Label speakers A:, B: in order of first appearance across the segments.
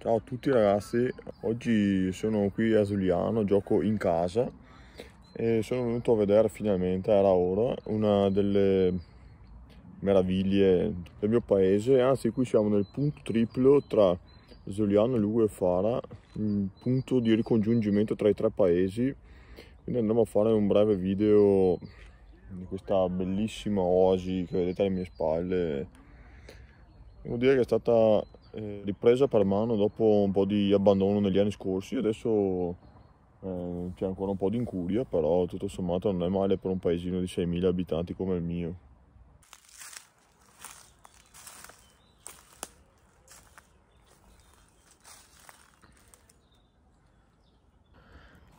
A: Ciao a tutti ragazzi, oggi sono qui a Giuliano, gioco in casa e sono venuto a vedere finalmente, era ora, una delle meraviglie del mio paese, anzi qui siamo nel punto triplo tra Giuliano, Lugo e Fara, un punto di ricongiungimento tra i tre paesi, quindi andiamo a fare un breve video di questa bellissima oasi che vedete alle mie spalle. Devo dire che è stata eh, ripresa per mano dopo un po' di abbandono negli anni scorsi, adesso eh, c'è ancora un po' di incuria, però tutto sommato non è male per un paesino di 6.000 abitanti come il mio.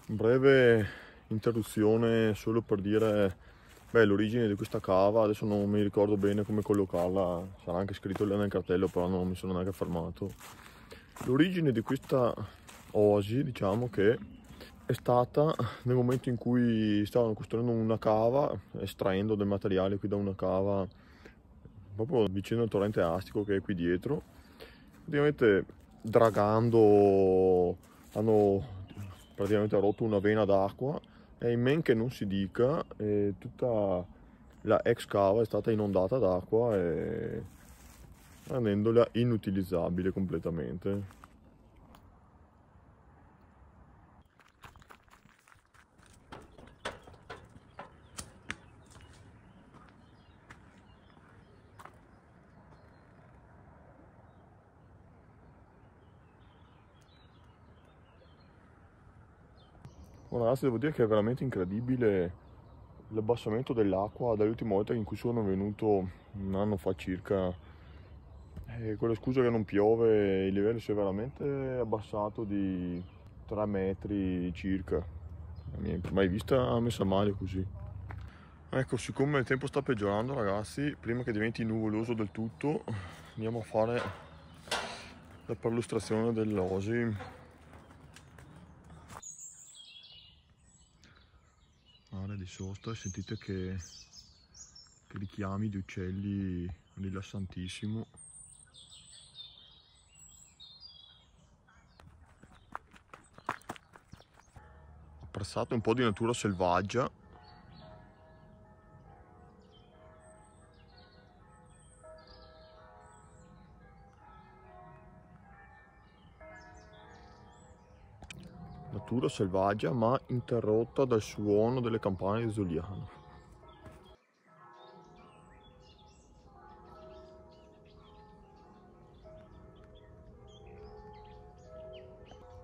A: In breve interruzione solo per dire Beh, l'origine di questa cava, adesso non mi ricordo bene come collocarla, sarà anche scritto lì nel cartello, però non mi sono neanche fermato. L'origine di questa oasi, diciamo che è stata nel momento in cui stavano costruendo una cava, estraendo del materiale qui da una cava proprio vicino al torrente astico che è qui dietro. Praticamente dragando hanno praticamente rotto una vena d'acqua e in men che non si dica, tutta la ex cava è stata inondata d'acqua e rendendola inutilizzabile completamente. Buona ragazzi, devo dire che è veramente incredibile l'abbassamento dell'acqua dall'ultima volta in cui sono venuto un anno fa circa. E con la scusa che non piove, il livello si è veramente abbassato di 3 metri circa. Non mi è mai vista messa male così. Ecco, siccome il tempo sta peggiorando ragazzi, prima che diventi nuvoloso del tutto, andiamo a fare la perlustrazione dell'osi di sosta e sentite che, che richiami di uccelli rilassantissimo apprezzate un po' di natura selvaggia natura selvaggia ma interrotta dal suono delle campane di Zuliano.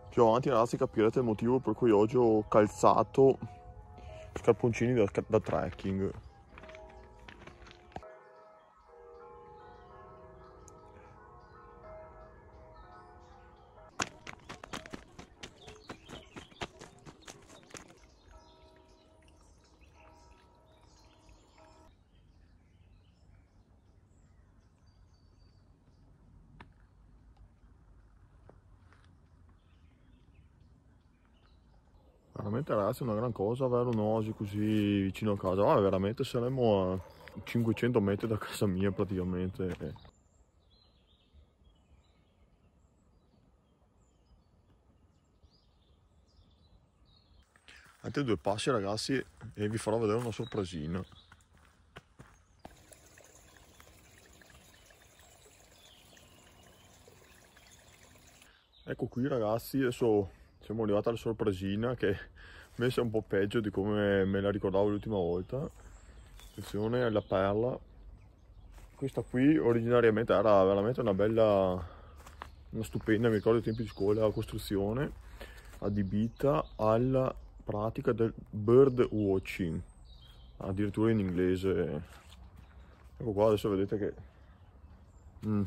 A: Più avanti ragazzi capirete il motivo per cui oggi ho calzato scarponcini da, da trekking. veramente ragazzi è una gran cosa avere un oasi così vicino a casa ah, veramente saremmo a 500 metri da casa mia praticamente altri due passi ragazzi e vi farò vedere una sorpresina ecco qui ragazzi adesso siamo arrivati alla sorpresina che messa un po' peggio di come me la ricordavo l'ultima volta attenzione alla perla questa qui originariamente era veramente una bella una stupenda mi ricordo i tempi di scuola la costruzione adibita alla pratica del bird watching addirittura in inglese ecco qua adesso vedete che mm,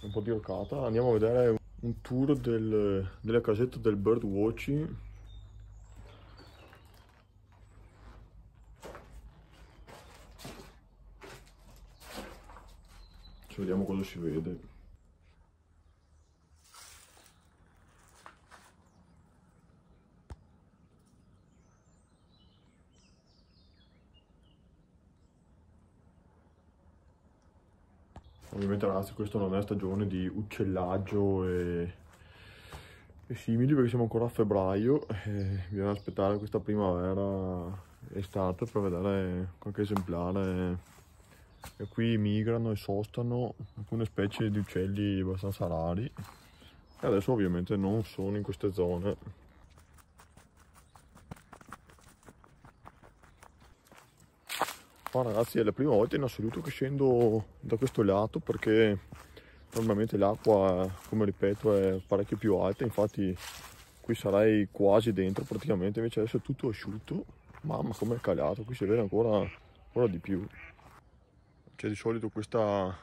A: è un po' diroccata andiamo a vedere un tour del, della casetta del bird watching cioè, vediamo cosa si vede Ovviamente ragazzi questa non è stagione di uccellaggio e, e simili perché siamo ancora a febbraio e bisogna aspettare questa primavera estate per vedere qualche esemplare e qui migrano e sostano alcune specie di uccelli abbastanza rari e adesso ovviamente non sono in queste zone qua ragazzi è la prima volta in assoluto che scendo da questo lato perché normalmente l'acqua come ripeto è parecchio più alta infatti qui sarei quasi dentro praticamente invece adesso è tutto asciutto mamma come è calato qui si vede ancora, ancora di più cioè di solito questa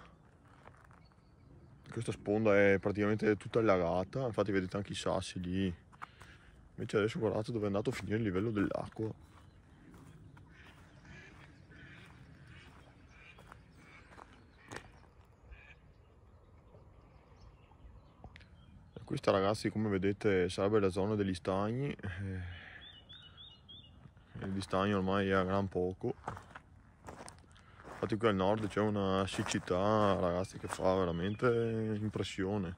A: questa sponda è praticamente tutta allagata infatti vedete anche i sassi lì invece adesso guardate dove è andato a finire il livello dell'acqua questa ragazzi come vedete sarebbe la zona degli stagni eh, Il stagni ormai è a gran poco infatti qui al nord c'è una siccità ragazzi che fa veramente impressione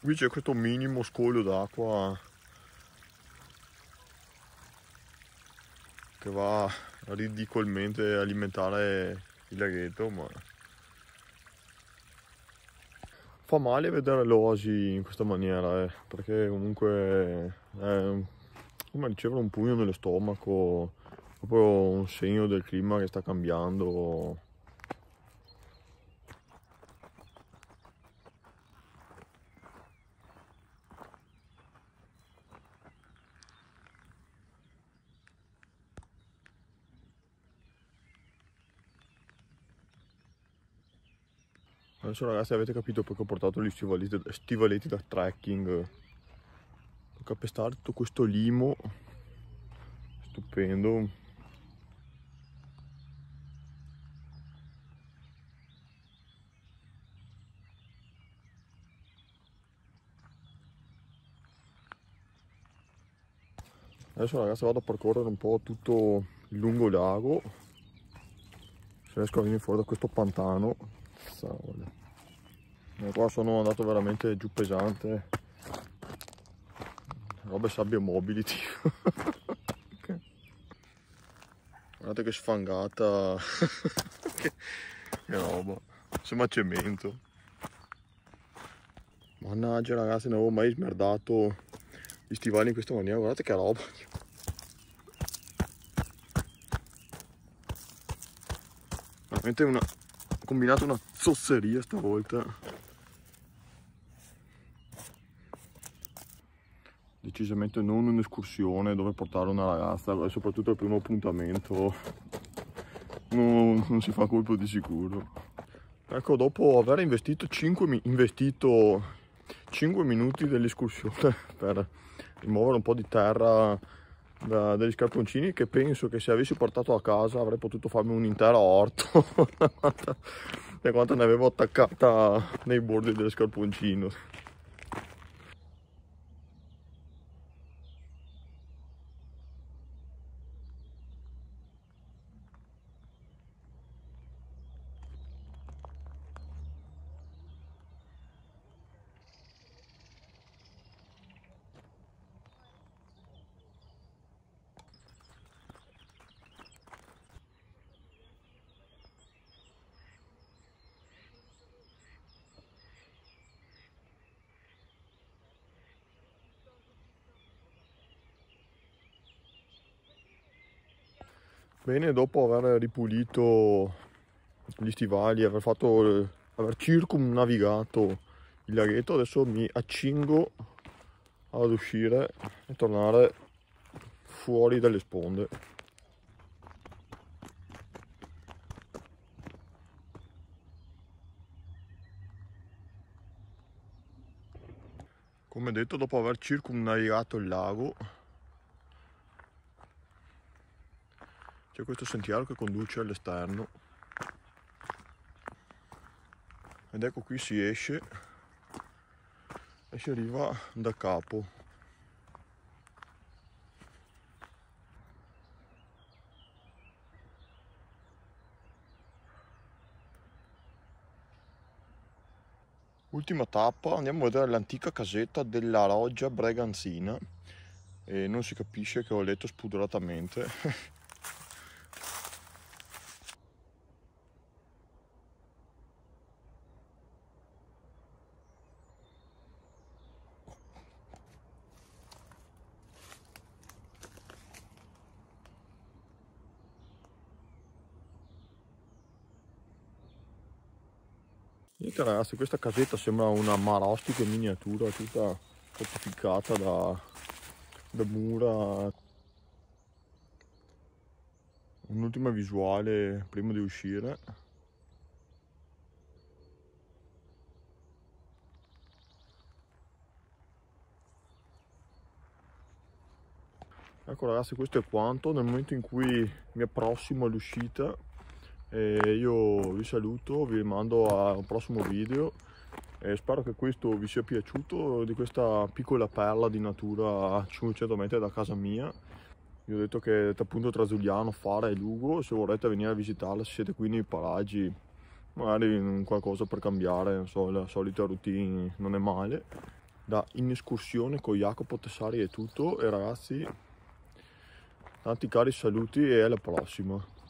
A: qui c'è questo minimo scoglio d'acqua che va ridicolmente a alimentare il laghetto ma fa male vedere l'Oasi in questa maniera, eh, perché comunque è, eh, come ricevere un pugno nello stomaco, proprio un segno del clima che sta cambiando. Non so ragazzi avete capito perché ho portato gli stivaletti, stivaletti da trekking Ho capestato tutto questo limo Stupendo Adesso ragazzi vado a percorrere un po' tutto il lungo lago Se riesco a venire fuori da questo pantano cavolo eh, qua sono andato veramente giù pesante robe sabbie mobili tipo guardate che sfangata che, che roba sembra cemento mannaggia ragazzi non avevo mai smerdato gli stivali in questa maniera guardate che roba veramente una combinato una zozzeria stavolta decisamente non un'escursione dove portare una ragazza e soprattutto il primo appuntamento non, non si fa colpo di sicuro ecco dopo aver investito 5, investito 5 minuti dell'escursione per rimuovere un po' di terra da, dagli scarponcini che penso che se avessi portato a casa avrei potuto farmi un intero orto da quanto ne avevo attaccata nei bordi del scarponcino Bene, dopo aver ripulito gli stivali, aver, fatto, aver circumnavigato il laghetto, adesso mi accingo ad uscire e tornare fuori dalle sponde. Come detto, dopo aver circumnavigato il lago, C'è questo sentiero che conduce all'esterno ed ecco qui si esce e si arriva da capo. Ultima tappa, andiamo a vedere l'antica casetta della loggia Breganzina. E non si capisce che ho letto spudoratamente Niente ragazzi, questa casetta sembra una marostica in miniatura, tutta fortificata da, da mura. Un'ultima visuale prima di uscire. Ecco ragazzi, questo è quanto. Nel momento in cui mi approssimo all'uscita e io vi saluto, vi rimando a un prossimo video e spero che questo vi sia piaciuto di questa piccola perla di natura a 500 metri da casa mia. Vi ho detto che appunto tra Giuliano, Fara e Lugo, se vorrete venire a visitarla, se siete qui nei paraggi, magari qualcosa per cambiare, non so, la solita routine non è male. Da in escursione con Jacopo Tessari è tutto e ragazzi, tanti cari saluti e alla prossima.